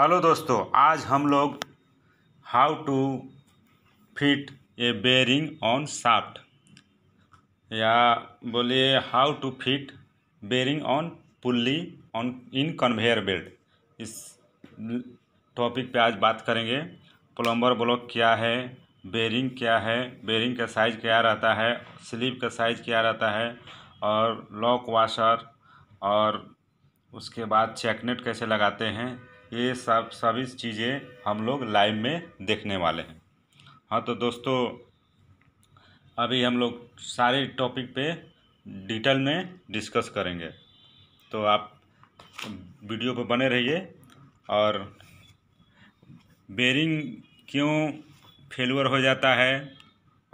hello दोस्तों आज हम लोग how to fit a bearing on shaft या बोलिए how to fit bearing on pulley on in conveyor belt इस टॉपिक पे आज बात करेंगे प्लम्बर ब्लॉक क्या है बेरिंग क्या है बेरिंग का साइज़ क्या रहता है स्लीव का साइज़ क्या रहता है और लॉक वाशर और उसके बाद चेकनेट कैसे लगाते हैं ये सब सभी चीज़ें हम लोग लाइव में देखने वाले हैं हाँ तो दोस्तों अभी हम लोग सारे टॉपिक पे डिटेल में डिस्कस करेंगे तो आप वीडियो पर बने रहिए और बेरिंग क्यों फेलअर हो जाता है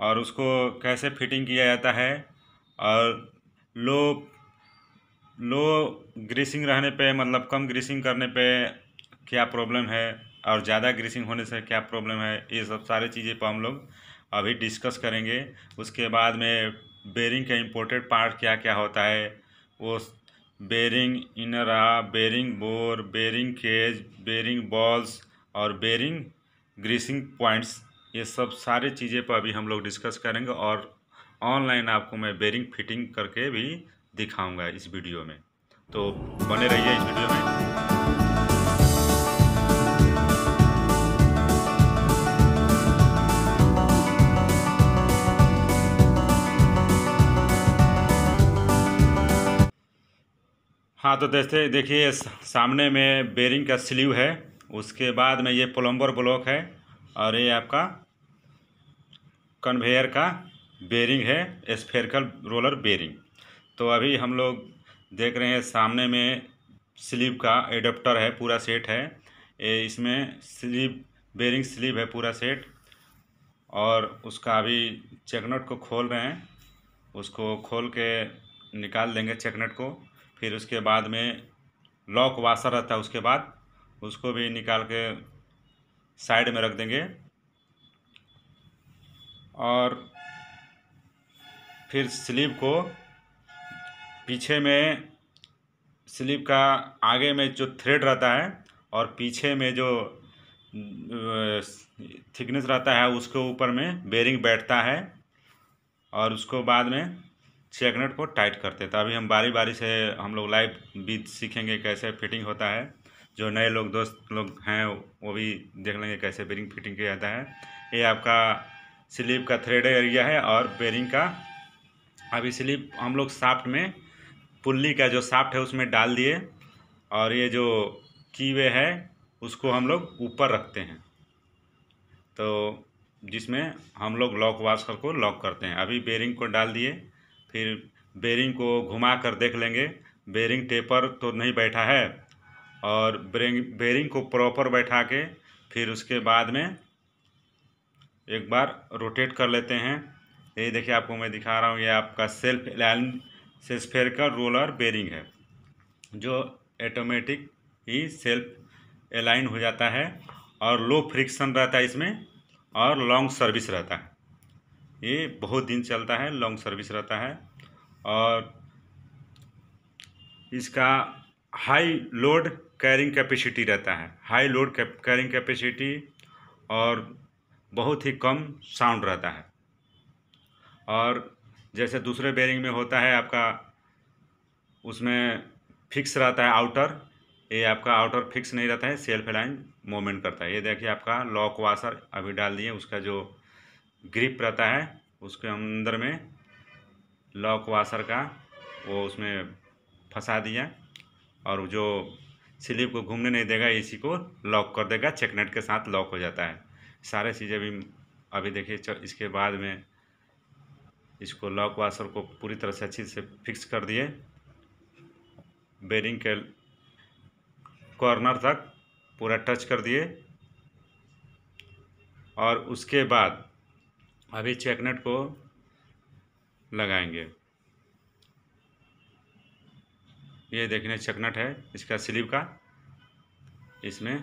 और उसको कैसे फिटिंग किया जाता है और लो लो ग्रीसिंग रहने पे मतलब कम ग्रीसिंग करने पे क्या प्रॉब्लम है और ज़्यादा ग्रीसिंग होने से क्या प्रॉब्लम है ये सब सारे चीज़ें पर तो हम लोग अभी डिस्कस करेंगे उसके बाद में बेरिंग का इम्पोर्टेंट पार्ट क्या क्या होता है वो bearing inner bearing bore bearing cage bearing balls और बेरिंग ग्रीसिंग पॉइंट्स ये सब सारे चीज़ें पर अभी हम लोग डिस्कस करेंगे और ऑनलाइन आपको मैं बेरिंग फिटिंग करके भी दिखाऊंगा इस वीडियो में तो बने रहिए इस वीडियो में हाँ तो देखते देखिए सामने में बेरिंग का स्लीव है उसके बाद में ये प्लम्बर ब्लॉक है और ये आपका कन्वेयर का बेरिंग है स्फेरिकल रोलर बेरिंग तो अभी हम लोग देख रहे हैं सामने में स्लीव का एडप्टर है पूरा सेट है ये इसमें स्लीव बेरिंग स्लीव है पूरा सेट और उसका अभी चेकनट को खोल रहे हैं उसको खोल के निकाल देंगे चेकनट को फिर उसके बाद में लॉक वाशर रहता है उसके बाद उसको भी निकाल के साइड में रख देंगे और फिर स्लीव को पीछे में स्लीव का आगे में जो थ्रेड रहता है और पीछे में जो थिकनेस रहता है उसके ऊपर में बेरिंग बैठता है और उसको बाद में चेकनेट को टाइट करते तो अभी हम बारी बारी से हम लोग लाइव भी सीखेंगे कैसे फिटिंग होता है जो नए लोग दोस्त लोग हैं वो भी देख लेंगे कैसे बेरिंग फिटिंग किया जाता है ये आपका स्लीप का थ्रेड एरिया है और बेरिंग का अभी स्लीप हम लोग साफ्ट में पुल्ली का जो साफ्ट है उसमें डाल दिए और ये जो कीवे है उसको हम लोग ऊपर रखते हैं तो जिसमें हम लोग लॉक वाशर को लॉक करते हैं अभी बेरिंग को डाल दिए फिर बेरिंग को घुमा कर देख लेंगे बेरिंग टेपर तो नहीं बैठा है और बेरिंग बेरिंग को प्रॉपर बैठा के फिर उसके बाद में एक बार रोटेट कर लेते हैं ये देखिए आपको मैं दिखा रहा हूँ ये आपका सेल्फ एलाइन सेल्सफेयर का रोलर बेरिंग है जो ऑटोमेटिक ही सेल्फ एलाइन हो जाता है और लो फ्रिक्शन रहता है इसमें और लॉन्ग सर्विस रहता है ये बहुत दिन चलता है लॉन्ग सर्विस रहता है और इसका हाई लोड कैरिंग कैपेसिटी रहता है हाई लोड कैरिंग कैपेसिटी और बहुत ही कम साउंड रहता है और जैसे दूसरे बेयरिंग में होता है आपका उसमें फिक्स रहता है आउटर ये आपका आउटर फिक्स नहीं रहता है सेल्फ लाइन मोमेंट करता है ये देखिए आपका लॉक वाशर अभी डाल दिए उसका जो ग्रिप रहता है उसके अंदर में लॉक वाशर का वो उसमें फंसा दिया और जो स्लीप को घूमने नहीं देगा इसी को लॉक कर देगा चेकनेट के साथ लॉक हो जाता है सारे चीज़ें भी अभी देखिए इसके बाद में इसको लॉक वाशर को पूरी तरह से अच्छे से फिक्स कर दिए बेरिंग के कॉर्नर तक पूरा टच कर दिए और उसके बाद अभी चेकनेट को लगाएंगे ये देखने चकनट है इसका स्लीव का इसमें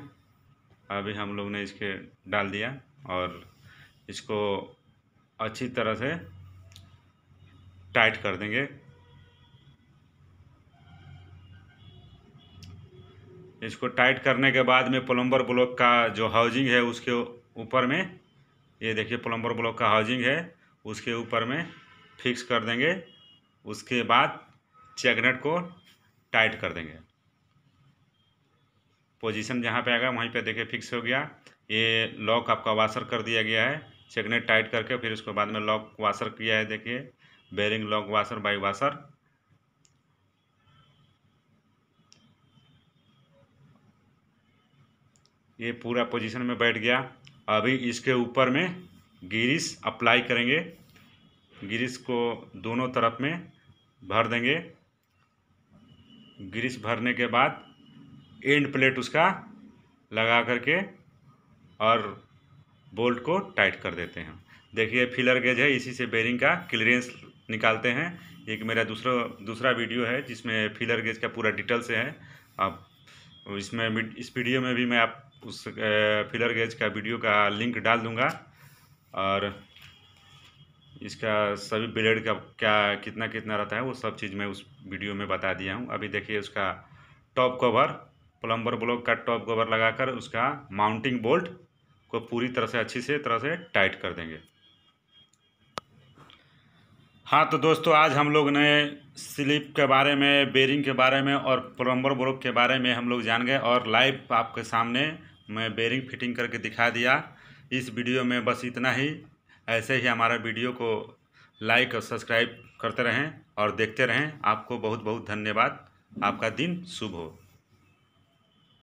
अभी हम लोग ने इसके डाल दिया और इसको अच्छी तरह से टाइट कर देंगे इसको टाइट करने के बाद में प्लम्बर ब्लॉक का जो हाउजिंग है उसके ऊपर में ये देखिए प्लम्बर ब्लॉक का हाउजिंग है उसके ऊपर में फिक्स कर देंगे उसके बाद चेकनेट को टाइट कर देंगे पोजीशन जहाँ पे आएगा वहीं पे देखिए फिक्स हो गया ये लॉक आपका वाशर कर दिया गया है चेकनेट टाइट करके फिर उसके बाद में लॉक वाशर किया है देखिए bearing lock washer by washer ये पूरा पोजीशन में बैठ गया अभी इसके ऊपर में गिरिस अप्लाई करेंगे गिरिस को दोनों तरफ में भर देंगे ग्रीस भरने के बाद एंड प्लेट उसका लगा करके और बोल्ट को टाइट कर देते हैं देखिए फिलर गेज है इसी से बेरिंग का क्लियरेंस निकालते हैं एक मेरा दूसरा दूसरा वीडियो है जिसमें फिलर गेज का पूरा डिटेल से है अब इसमें इस वीडियो में भी मैं आप उस फिलर गेज का वीडियो का लिंक डाल दूंगा और इसका सभी ब्लेड का क्या कितना कितना रहता है वो सब चीज़ मैं उस वीडियो में बता दिया हूँ अभी देखिए उसका टॉप कवर प्लम्बर ब्लॉक का टॉप कवर लगाकर उसका माउंटिंग बोल्ट को पूरी तरह से अच्छी से तरह से टाइट कर देंगे हाँ तो दोस्तों आज हम लोग ने स्लिप के बारे में बेरिंग के बारे में और प्लम्बर ब्लॉक के बारे में हम लोग जान गए और लाइव आपके सामने मैं बेरिंग फिटिंग करके दिखा दिया इस वीडियो में बस इतना ही ऐसे ही हमारा वीडियो को लाइक और सब्सक्राइब करते रहें और देखते रहें आपको बहुत बहुत धन्यवाद आपका दिन शुभ हो